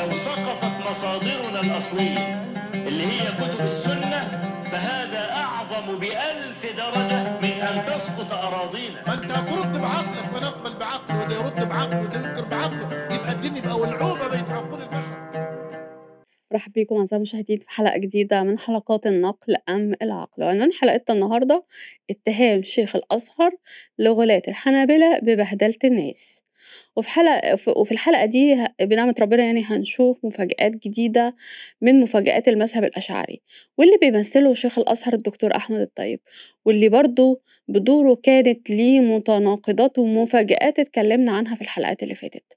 لو سقطت مصادرنا الأصلية اللي هي كتب السنة فهذا أعظم بألف درجة من أن تسقط أراضينا فأنت أنت ترد بعقلك ما نقبل بعقله وده يرد بعقله وده ينكر بعقله يبقى الدين يبقى ولعوبة بين عقول البشر مرحبا بكم أعزائي المشاهدين في حلقة جديدة من حلقات النقل أم العقل وعنوان حلقتنا النهاردة اتهام شيخ الأزهر لغلاة الحنابلة ببهدلة الناس وفي حلقة وفي الحلقة دي بنعمة ربنا يعني هنشوف مفاجآت جديدة من مفاجآت المذهب الأشعري واللي بيمثله شيخ الأزهر الدكتور أحمد الطيب واللي برضو بدوره كانت ليه متناقضات ومفاجآت اتكلمنا عنها في الحلقات اللي فاتت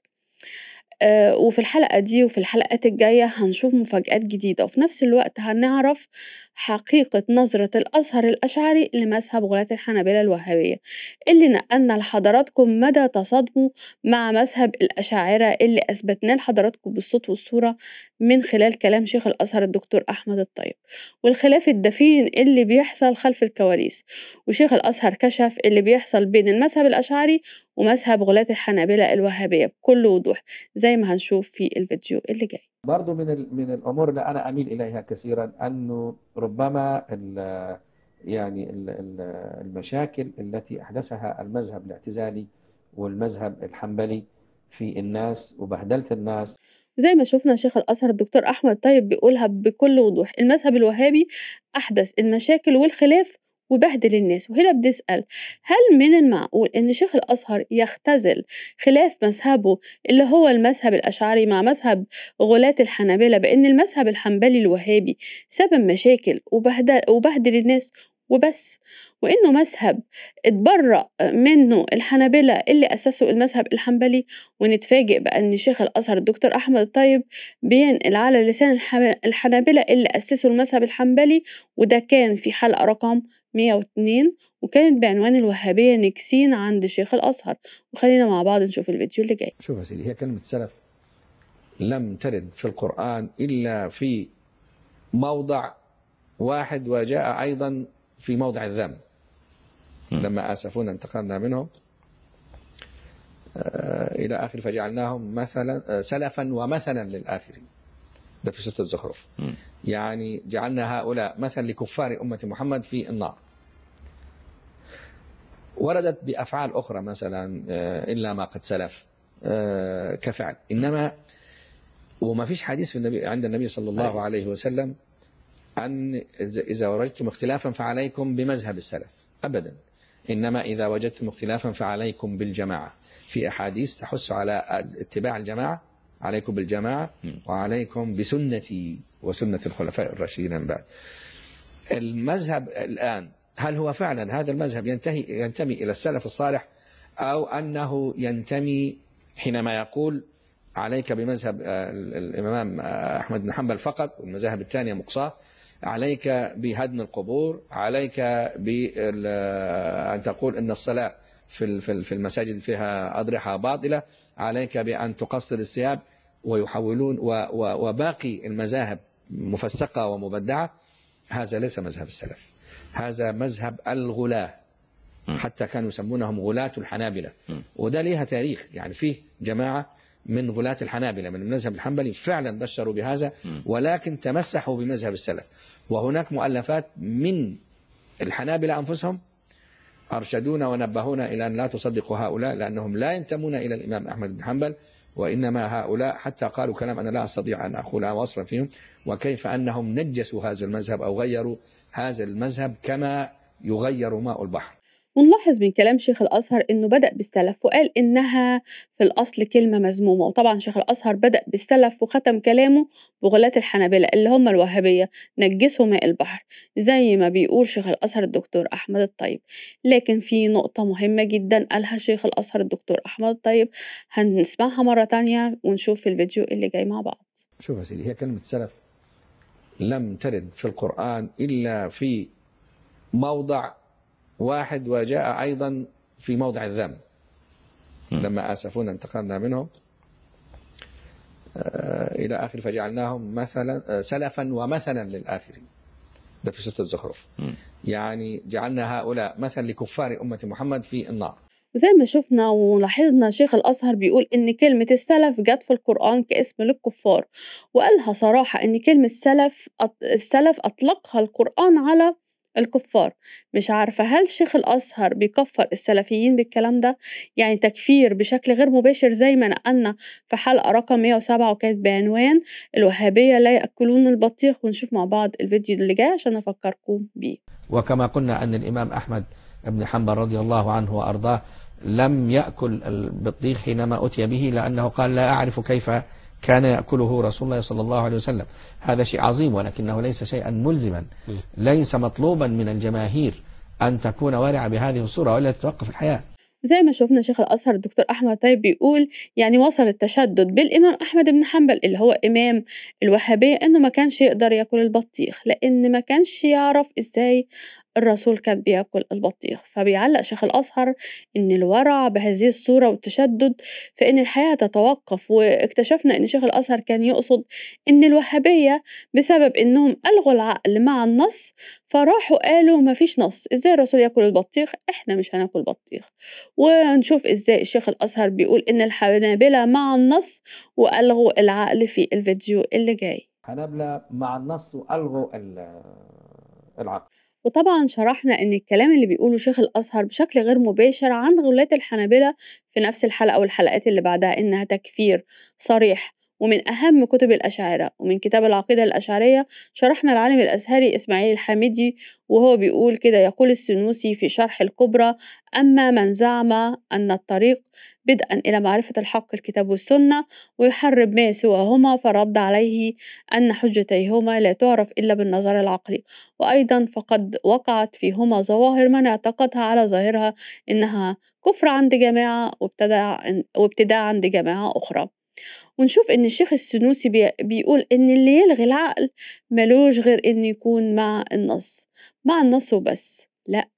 آه، وفي الحلقة دي وفي الحلقات الجاية هنشوف مفاجآت جديدة وفي نفس الوقت هنعرف حقيقة نظرة الأزهر الأشعري لمذهب غلاة الحنابلة الوهابية اللي نقلنا لحضراتكم مدى تصادمه مع مذهب الأشاعرة اللي أثبتناه لحضراتكم بالصوت والصورة من خلال كلام شيخ الأزهر الدكتور أحمد الطيب والخلاف الدفين اللي بيحصل خلف الكواليس وشيخ الأزهر كشف اللي بيحصل بين المذهب الأشعري ومذهب غلاة الحنابلة الوهابية بكل وضوح زي ما هنشوف في الفيديو اللي جاي برضو من من الامور اللي انا اميل اليها كثيرا انه ربما الـ يعني الـ المشاكل التي احدثها المذهب الاعتزالي والمذهب الحنبلي في الناس وبهدله الناس زي ما شفنا شيخ الأزهر الدكتور أحمد طيب بيقولها بكل وضوح المذهب الوهابي أحدث المشاكل والخلاف وبهدل الناس وهنا بنسأل هل من المعقول أن شيخ الأزهر يختزل خلاف مذهبه اللي هو المذهب الأشعري مع مذهب غلاة الحنابلة بأن المذهب الحنبلي الوهابي سبب مشاكل وبهدل, وبهدل الناس وبس وانه مذهب اتبرأ منه الحنابلة اللي اسسوا المذهب الحنبلي ونتفاجئ بان شيخ الازهر الدكتور احمد الطيب بينقل على لسان الحنابلة اللي اسسوا المذهب الحنبلي وده كان في حلقة رقم 102 وكانت بعنوان الوهابية نكسين عند شيخ الازهر وخلينا مع بعض نشوف الفيديو اللي جاي شوف يا سيدي هي كلمة سلف لم ترد في القرآن إلا في موضع واحد وجاء أيضا في موضع الذنب لما آسفونا انتقمنا منهم آه، إلى آخر فجعلناهم مثلا آه، سلفا ومثلا للآخرين ده في سورة الزخرف يعني جعلنا هؤلاء مثلا لكفار أمة محمد في النار وردت بأفعال أخرى مثلا آه، إلا ما قد سلف كفعل إنما وما فيش حديث في النبي عند النبي صلى الله عليه وسلم أن إذا وجدتم اختلافا فعليكم بمذهب السلف أبدا إنما إذا وجدتم اختلافا فعليكم بالجماعة في أحاديث تحث على اتباع الجماعة عليكم بالجماعة وعليكم بسنتي وسنة الخلفاء الراشدين من بعد المذهب الآن هل هو فعلا هذا المذهب ينتهي ينتمي إلى السلف الصالح أو أنه ينتمي حينما يقول عليك بمذهب الإمام أحمد بن حنبل فقط والمذاهب الثانية مقصاه عليك بهدم القبور عليك بأن تقول إن الصلاة في في المساجد فيها أضرحة باطلة عليك بأن تقصر الثياب ويحولون وباقي المذاهب مفسقة ومبدعة هذا ليس مذهب السلف هذا مذهب الغلاة حتى كانوا يسمونهم غلاة الحنابلة وده ليها تاريخ يعني فيه جماعة من غلاة الحنابلة من المذهب الحنبلي فعلا بشروا بهذا ولكن تمسحوا بمذهب السلف وهناك مؤلفات من الحنابلة أنفسهم أرشدونا ونبهونا إلى أن لا تصدقوا هؤلاء لأنهم لا ينتمون إلى الإمام أحمد بن حنبل وإنما هؤلاء حتى قالوا كلام أنا لا أستطيع أن أقول واصلا فيهم وكيف أنهم نجسوا هذا المذهب أو غيروا هذا المذهب كما يغير ماء البحر ونلاحظ من كلام شيخ الأزهر إنه بدأ بالسلف وقال إنها في الأصل كلمة مذمومة وطبعا شيخ الأزهر بدأ بالسلف وختم كلامه بغلاة الحنابلة اللي هم الوهابية نجسوا ماء البحر زي ما بيقول شيخ الأزهر الدكتور أحمد الطيب لكن في نقطة مهمة جدا قالها شيخ الأزهر الدكتور أحمد الطيب هنسمعها مرة تانية ونشوف في الفيديو اللي جاي مع بعض شوف يا سيدي هي كلمة سلف لم ترد في القرآن إلا في موضع واحد وجاء أيضا في موضع الذم لما آسفونا انتقمنا منهم آه، إلى آخر فجعلناهم مثلا آه، سلفا ومثلا للآخرين ده في سورة الزخرف يعني جعلنا هؤلاء مثل لكفار أمة محمد في النار زي ما شفنا ولاحظنا شيخ الأزهر بيقول إن كلمة السلف جت في القرآن كاسم للكفار وقالها صراحة إن كلمة السلف السلف أطلقها القرآن على الكفار مش عارفة هل شيخ الأزهر بيكفر السلفيين بالكلام ده يعني تكفير بشكل غير مباشر زي ما نقلنا في حلقة رقم 107 وكانت بعنوان الوهابية لا يأكلون البطيخ ونشوف مع بعض الفيديو اللي جاي عشان أفكركم بيه وكما قلنا أن الإمام أحمد بن حنبل رضي الله عنه وأرضاه لم يأكل البطيخ حينما أتي به لأنه قال لا أعرف كيف كان يأكله رسول الله صلى الله عليه وسلم هذا شيء عظيم ولكنه ليس شيئا ملزما ليس مطلوبا من الجماهير أن تكون وارعة بهذه الصورة ولا تتوقف الحياة زي ما شفنا شيخ الأزهر الدكتور أحمد طيب بيقول يعني وصل التشدد بالإمام أحمد بن حنبل اللي هو إمام الوهابية إنه ما كانش يقدر ياكل البطيخ لأن ما كانش يعرف إزاي الرسول كان بياكل البطيخ فبيعلق شيخ الأزهر أن الورع بهذه الصورة والتشدد فإن الحياة تتوقف واكتشفنا أن شيخ الأزهر كان يقصد أن الوهابية بسبب أنهم ألغوا العقل مع النص فراحوا قالوا مفيش نص إزاي الرسول ياكل البطيخ إحنا مش هناكل بطيخ ونشوف إزاي شيخ الأزهر بيقول أن الحنابلة مع النص وألغوا العقل في الفيديو اللي جاي حنابلة مع النص وألغوا العقل وطبعا شرحنا ان الكلام اللي بيقوله شيخ الازهر بشكل غير مباشر عن غلاة الحنابلة في نفس الحلقة والحلقات اللي بعدها انها تكفير صريح ومن أهم كتب الأشاعرة ومن كتاب العقيدة الأشعرية شرحنا العالم الأزهري إسماعيل الحامدي وهو بيقول كده يقول السنوسي في شرح الكبرى أما من زعم أن الطريق بدءا إلى معرفة الحق الكتاب والسنة ويحرب ما سواهما فرد عليه أن حجتيهما لا تعرف إلا بالنظر العقلي وأيضا فقد وقعت فيهما ظواهر من اعتقدها على ظاهرها إنها كفر عند جماعة وابتداع عند جماعة أخرى ونشوف إن الشيخ السنوسي بي بيقول إن اللي يلغي العقل ملوش غير إنه يكون مع النص مع النص وبس لأ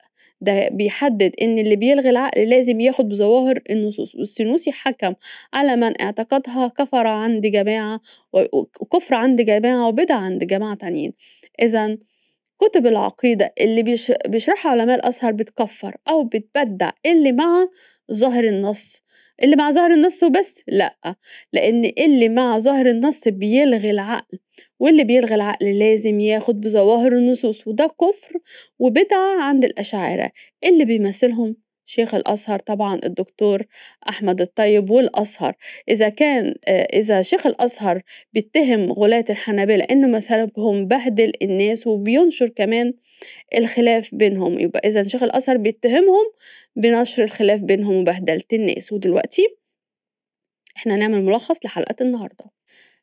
ده بيحدد ان اللي بيلغي العقل لازم ياخد بظواهر النصوص والسنوسي حكم على من اعتقدها كفر عند جماعة وكفر عند جماعة وبدع عند جماعة تانيين اذا كتب العقيدة اللي بيشرحها علماء الأزهر بتكفر أو بتبدع اللي مع ظاهر النص اللي مع ظاهر النص وبس لأ لأن اللي مع ظاهر النص بيلغي العقل واللي بيلغي العقل لازم ياخد بظواهر النصوص وده كفر وبدعة عند الأشاعرة اللي بيمثلهم شيخ الأزهر طبعا الدكتور أحمد الطيب والأزهر إذا كان آه، إذا شيخ الأزهر بيتهم غلاة الحنابلة إن مذهبهم بهدل الناس وبينشر كمان الخلاف بينهم يبقى إذا شيخ الأزهر بيتهمهم بنشر الخلاف بينهم وبهدلة الناس ودلوقتي إحنا نعمل ملخص لحلقة النهارده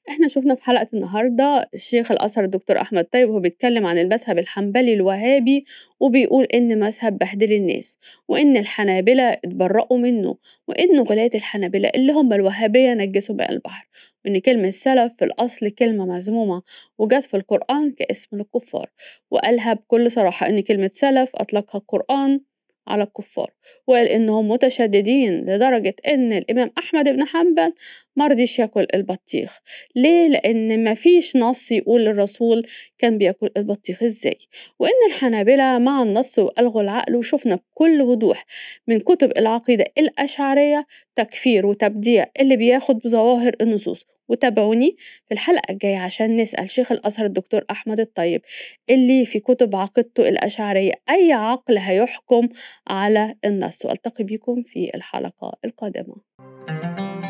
احنا شفنا في حلقة النهاردة الشيخ الأثر الدكتور أحمد طيب وهو بيتكلم عن المذهب الحنبلي الوهابي وبيقول إن مذهب بهدل الناس وإن الحنابلة اتبرأوا منه وإن غلاة الحنابلة اللي هم الوهابية نجسوا بقى البحر وإن كلمة سلف في الأصل كلمة مذمومة وجت في القرآن كاسم للكفار وقالها بكل صراحة إن كلمة سلف أطلقها القرآن على الكفار وقال إنهم متشددين لدرجة إن الإمام أحمد بن حنبل مرضيش ياكل البطيخ ليه؟ لأن مفيش نص يقول الرسول كان بياكل البطيخ إزاي وإن الحنابلة مع النص وألغوا العقل وشفنا بكل وضوح من كتب العقيدة الأشعرية تكفير وتبديع اللي بياخد بظواهر النصوص وتابعوني في الحلقة الجاية عشان نسأل شيخ الأزهر الدكتور أحمد الطيب اللي في كتب عقيدته الأشعرية أي عقل هيحكم على النص وألتقي بكم في الحلقة القادمة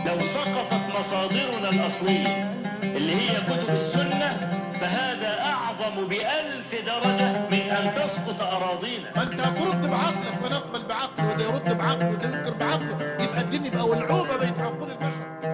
لو سقطت مصادرنا الأصلية اللي هي كتب السنة فهذا أعظم بألف درجة من أن تسقط أراضينا أنت ترد بعقلك ونقبل بعقله وده يرد بعقله وده ينكر بعقله يبقى الدين يبقى ولعوبة بين عقول البشر